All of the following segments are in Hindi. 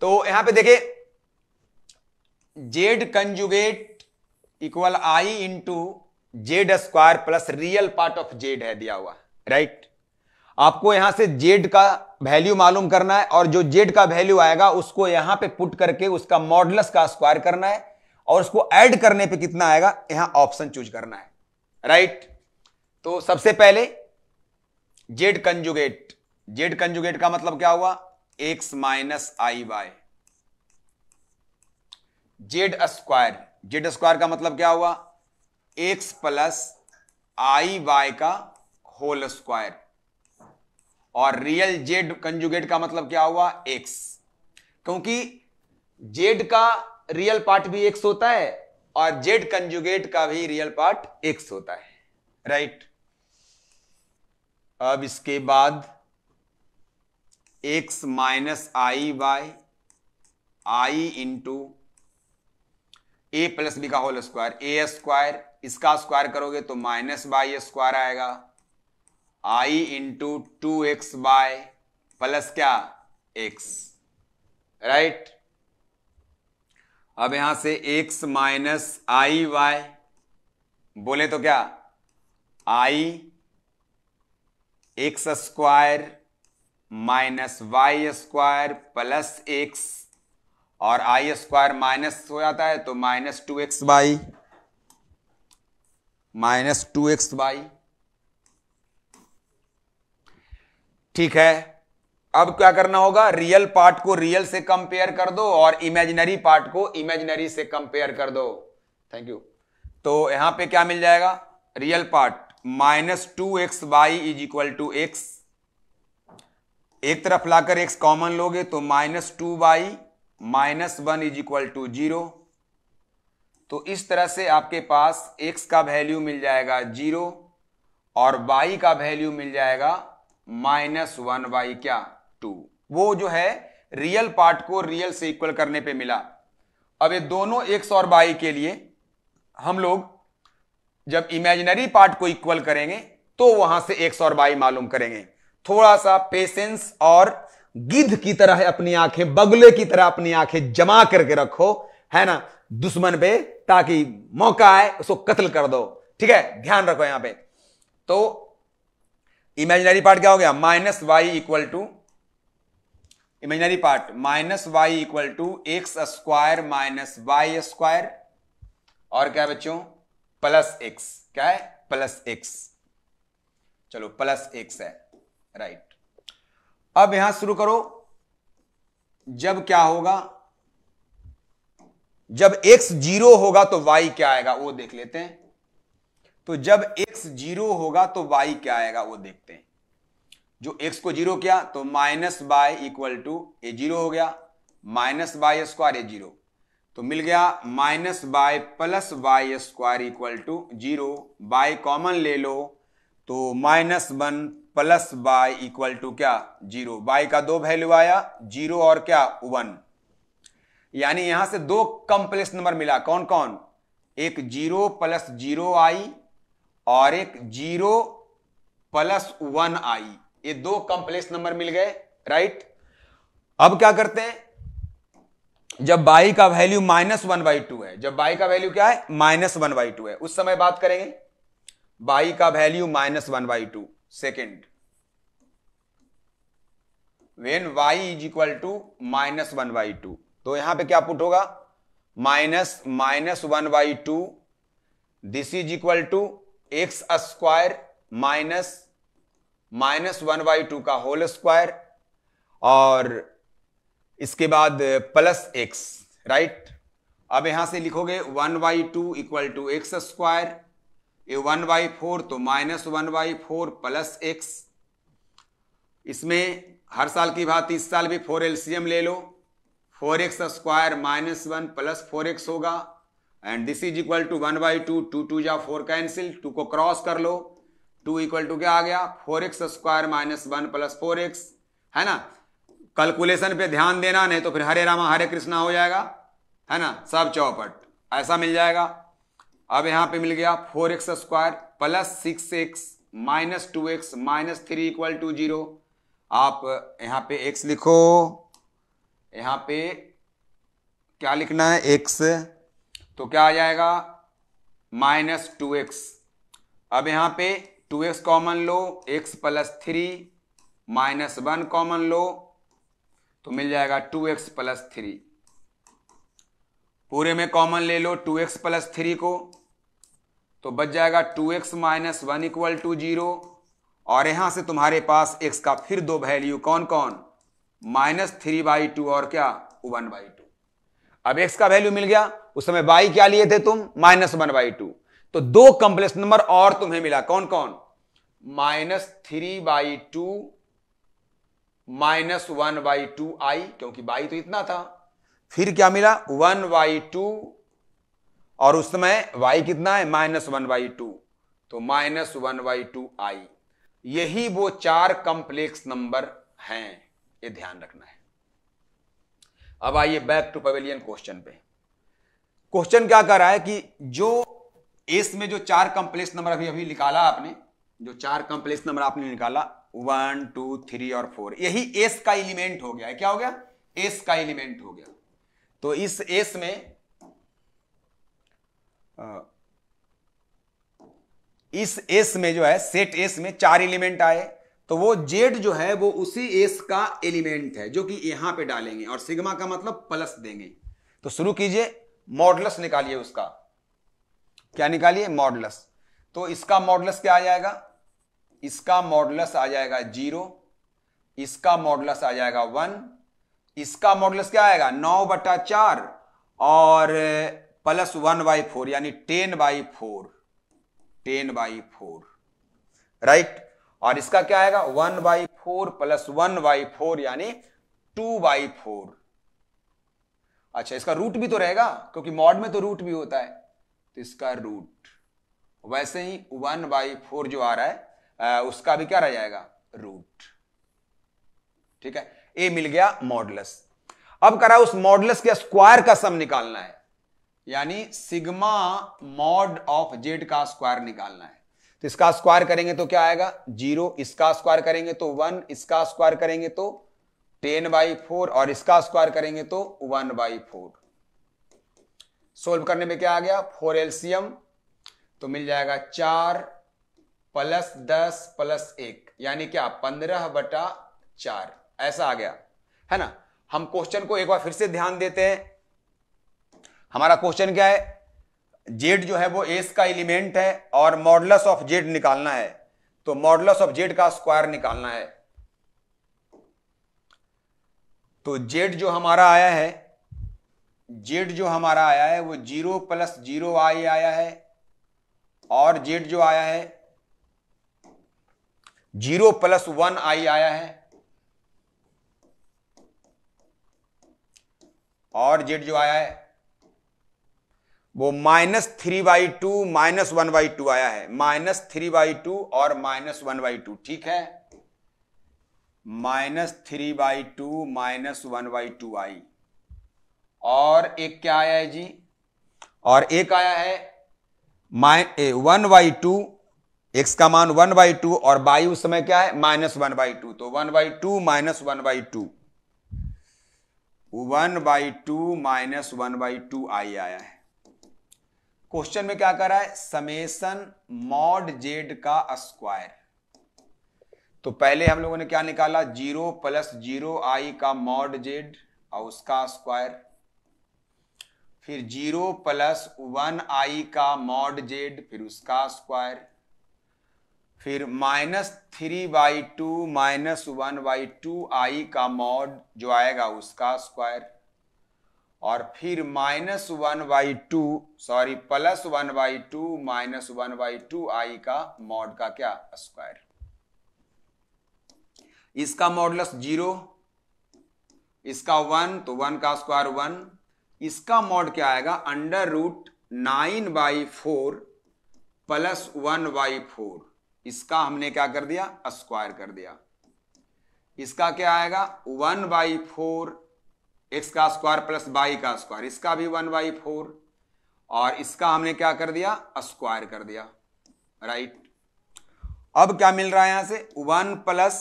तो यहां पे देखे Z conjugate equal I into Z square plus real part of Z है दिया हुआ राइट आपको यहां से जेड का वैल्यू मालूम करना है और जो जेड का वैल्यू आएगा उसको यहां पे पुट करके उसका मॉडलस का स्क्वायर करना है और उसको ऐड करने पे कितना आएगा यहां ऑप्शन चूज करना है राइट right? तो सबसे पहले जेड कंजुगेट जेड कंजुगेट का मतलब क्या हुआ X minus I Y Z square Z square का मतलब क्या हुआ एक्स प्लस आई वाई का होल स्क्वायर और रियल जेड कंजुगेट का मतलब क्या हुआ एक्स क्योंकि जेड का रियल पार्ट भी एक्स होता है और जेड कंजुगेट का भी रियल पार्ट एक्स होता है राइट अब इसके बाद X minus I Y I into A plus B का होल स्क्वायर ए स्क्वायर इसका स्क्वायर करोगे तो माइनस बाई स्क्वायर आएगा I into two X Y plus क्या एक्स राइट अब यहां से एक्स माइनस आई वाई बोले तो क्या I X square minus Y square plus X और आई स्क्वायर माइनस हो जाता है तो minus two X Y minus two X Y ठीक है अब क्या करना होगा रियल पार्ट को रियल से कंपेयर कर दो और इमेजिनरी पार्ट को इमेजिनरी से कंपेयर कर दो थैंक यू तो यहां पे क्या मिल जाएगा real part minus two X Y is equal to X एक तरफ लाकर एक्स कॉमन लोगे तो minus two Y minus one is equal to zero तो इस तरह से आपके पास x का वैल्यू मिल जाएगा जीरो और y का वैल्यू मिल जाएगा माइनस वन बाई क्या टू वो जो है रियल पार्ट को रियल से इक्वल करने पे मिला अब ये दोनों x और y के लिए हम लोग जब इमेजिनरी पार्ट को इक्वल करेंगे तो वहां से x और y मालूम करेंगे थोड़ा सा पेशेंस और गिद्ध की तरह अपनी आंखें बगले की तरह अपनी आंखें जमा करके रखो है ना दुश्मन पे ताकि मौका आए उसको कत्ल कर दो ठीक है ध्यान रखो यहां पे तो इमेजिनरी पार्ट क्या हो गया minus Y equal to imaginary part minus Y equal to X square minus Y square और क्या बच्चों प्लस एक्स क्या है प्लस एक्स चलो प्लस एक्स है राइट अब यहां शुरू करो जब क्या होगा जब x जीरो होगा तो y क्या आएगा वो देख लेते हैं तो जब x जीरो होगा तो y क्या आएगा वो देखते हैं जो x को जीरो किया तो minus Y equal to A zero हो गया minus Y square A zero तो मिल गया minus Y plus Y square equal to zero Y common ले लो तो minus one plus Y equal to क्या जीरो बाई का दो वैल्यू आया जीरो और क्या वन यानी यहां से दो कंप्लेक्स नंबर मिला कौन कौन एक जीरो प्लस जीरो आई और एक जीरो प्लस वन आई ये दो कंप्लेक्स नंबर मिल गए राइट अब क्या करते हैं जब बाई का value minus one by two है जब बाई का वैल्यू क्या है माइनस वन बाई टू है उस समय बात करेंगे बाई का value minus one by two second when y is equal to minus one by two तो यहां पे क्या पुट होगा minus minus one by two this is equal to X square minus minus one by two का होल स्क्वायर और इसके बाद प्लस एक्स राइट अब यहां से लिखोगे one by two equal to X square ये वन बाई फोर तो minus one by four plus X इसमें हर साल की भांति इस साल भी फोर एलसीएम ले लो four X square minus one plus four X होगा and this is equal to one by two two two या फोर कैंसिल टू को क्रॉस कर लो टू इक्वल टू क्या आ गया four X square minus one plus four X है ना कैलकुलेशन पे ध्यान देना नहीं तो फिर हरे रामा हरे कृष्णा हो जाएगा है ना सब चौपट ऐसा मिल जाएगा अब यहां पे मिल गया four X square plus six X minus two x minus three equal to zero आप यहां पे एक्स लिखो यहां पे क्या लिखना है एक्स तो क्या आ जाएगा माइनस टू एक्स अब यहां पे टू एक्स कॉमन लो x plus three minus one common लो तो मिल जाएगा टू एक्स प्लस थ्री पूरे में कॉमन ले लो टू एक्स प्लस थ्री को तो बच जाएगा two x minus one equal to zero और यहां से तुम्हारे पास एक्स का फिर दो वैल्यू कौन कौन माइनस थ्री बाई टू और क्या वन बाई टू अब एक्स का वैल्यू मिल गया उस समय बाई क्या लिए थे तुम माइनस वन बाई टू तो दो कंप्लेक्स नंबर और तुम्हें मिला कौन कौन minus three by two minus one by two i क्योंकि बाई तो इतना था फिर क्या मिला वन बाई टू और उस समय वाई कितना है माइनस वन बाई टू तो minus one by two i यही वो चार कंप्लेक्स नंबर हैं ये ध्यान रखना है अब आइए बैक टू पवेलियन क्वेश्चन पे क्वेश्चन क्या कर रहा है कि जो एस में जो चार कंप्लेक्स नंबर अभी अभी निकाला आपने जो चार कंप्लेक्स नंबर आपने निकाला वन टू थ्री और फोर यही एस का एलिमेंट हो गया है क्या हो गया एस का एलिमेंट हो गया तो इस एस में इस एस में जो है सेट एस में चार एलिमेंट आए तो वो जेड जो है वो उसी एस का एलिमेंट है जो कि यहां पे डालेंगे और सिग्मा का मतलब प्लस देंगे तो शुरू कीजिए मॉडलस निकालिए उसका क्या निकालिए मॉडलस तो इसका मॉडलस क्या आ जाएगा इसका मॉडलस आ जाएगा जीरो इसका मॉडलस आ जाएगा वन इसका मॉडलस क्या आएगा नौ बटा चार और प्लस वन बाई फोर यानी ten by four ten by four right और इसका क्या आएगा one by four plus one by four यानी टू बाई फोर अच्छा इसका रूट भी तो रहेगा क्योंकि मॉड में तो रूट भी होता है तो इसका रूट वैसे ही वन बाई फोर जो आ रहा है आ, उसका भी क्या रह जाएगा रूट ठीक है ए मिल गया मॉडलस अब करा उस मॉडलस के स्क्वायर का सम निकालना है यानी सिग्मा मॉड ऑफ जेड का स्क्वायर निकालना है तो इसका स्क्वायर करेंगे तो क्या आएगा जीरो इसका स्क्वायर करेंगे तो वन इसका स्क्वायर करेंगे तो टेन बाई फोर और इसका स्क्वायर करेंगे तो वन बाई फोर सोल्व करने में क्या आ गया फोर एल्सियम तो मिल जाएगा चार प्लस दस प्लस एक यानी क्या पंद्रह बटा चार ऐसा आ गया है ना हम क्वेश्चन को एक बार फिर से ध्यान देते हैं हमारा क्वेश्चन क्या है जेड जो है वो एस का एलिमेंट है और मॉडलस ऑफ जेड निकालना है तो मॉडलस ऑफ जेड का स्क्वायर निकालना है तो जेड जो हमारा आया है जेड जो हमारा आया है वो जीरो प्लस जीरो आई आया है और जेड जो आया है जीरो प्लस वन आई आया है और जेड जो आया है वो minus three by two minus one by two आया है माइनस थ्री बाई टू और माइनस वन बाई टू ठीक है minus three by two minus one by two i और एक क्या आया है जी और एक आया है वन बाई टू एक्स का मान वन बाई टू और बाई उस समय क्या है माइनस वन बाई टू तो one by two minus one by two one by two minus one by two i आया है क्वेश्चन में क्या करा है समेसन मॉड जेड का स्क्वायर तो पहले हम लोगों ने क्या निकाला जीरो प्लस जीरो आई का मॉड जेड और उसका स्क्वायर फिर जीरो प्लस वन आई का मॉड जेड फिर उसका स्क्वायर फिर minus three by two minus one by two i का मॉड जो आएगा उसका स्क्वायर और फिर minus one by two sorry plus one by two minus one by two i का मॉड का क्या स्क्वायर इसका मॉडलस जीरो इसका वन तो वन का स्क्वायर वन इसका मॉड क्या आएगा under root nine by four plus one by four इसका हमने क्या कर दिया स्क्वायर कर दिया इसका क्या आएगा वन बाई फोर एक्स का स्क्वायर प्लस वाई का स्क्वायर इसका भी वन बाई फोर और इसका हमने क्या कर दिया स्क्वायर कर दिया राइट अब क्या मिल रहा है यहां से one plus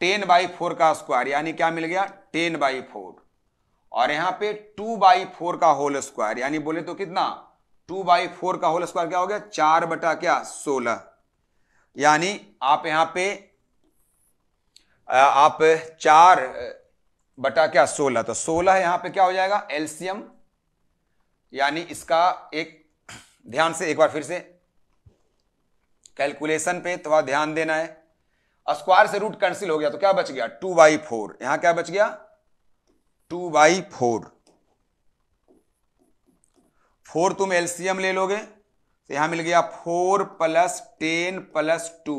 ten by four का स्क्वायर यानी क्या मिल गया टेन बाई फोर और यहां पे टू बाई फोर का होल स्क्वायर यानी बोले तो कितना टू बाई फोर का होल स्क्वायर क्या हो गया चार बटा क्या सोलह यानी आप यहां पे आप चार बटा क्या सोलह तो सोलह यहां पे क्या हो जाएगा एल्सियम यानी इसका एक ध्यान से एक बार फिर से कैलकुलेशन पे थोड़ा ध्यान देना है स्क्वायर से रूट कैंसिल हो गया तो क्या बच गया टू बाई फोर यहां क्या बच गया टू बाई फोर फोर तुम एलसीएम ले लोगे तो यहां मिल गया four plus ten plus two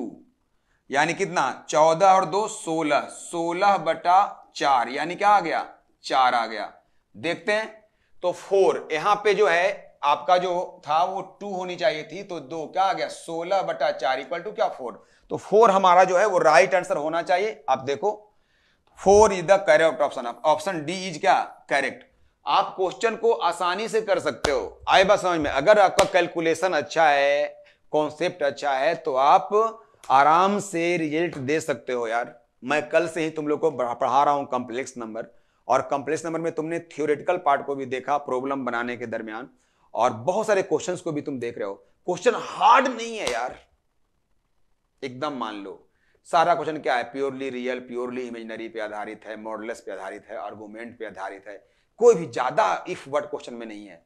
यानी कितना चौदह और दो सोलह सोलह बटा चार यानी क्या आ गया चार आ गया देखते हैं तो फोर यहां पे जो है आपका जो था वो टू होनी चाहिए थी तो दो क्या आ गया सोलह बटा चार इक्वल टू क्या फोर तो फोर हमारा जो है वो राइट आंसर होना चाहिए आप देखो four is the correct option option D is क्या करेक्ट आप क्वेश्चन को आसानी से कर सकते हो आए बात समझ में अगर आपका कैलकुलेशन अच्छा है कॉन्सेप्ट अच्छा है तो आप आराम से रिजल्ट दे सकते हो यार मैं कल से ही तुम लोग को पढ़ा रहा हूँ कॉम्प्लेक्स नंबर और कॉम्प्लेक्स नंबर में तुमने थियोरेटिकल पार्ट को भी देखा प्रॉब्लम बनाने के दरमियान और बहुत सारे क्वेश्चन को भी तुम देख रहे हो क्वेश्चन हार्ड नहीं है यार एकदम मान लो सारा क्वेश्चन क्या है प्योरली रियल प्योरली इमेजनरी पे आधारित है मॉडल पे आधारित है आर्गूमेंट पे आधारित है कोई भी ज्यादा इफ वर्ड क्वेश्चन में नहीं है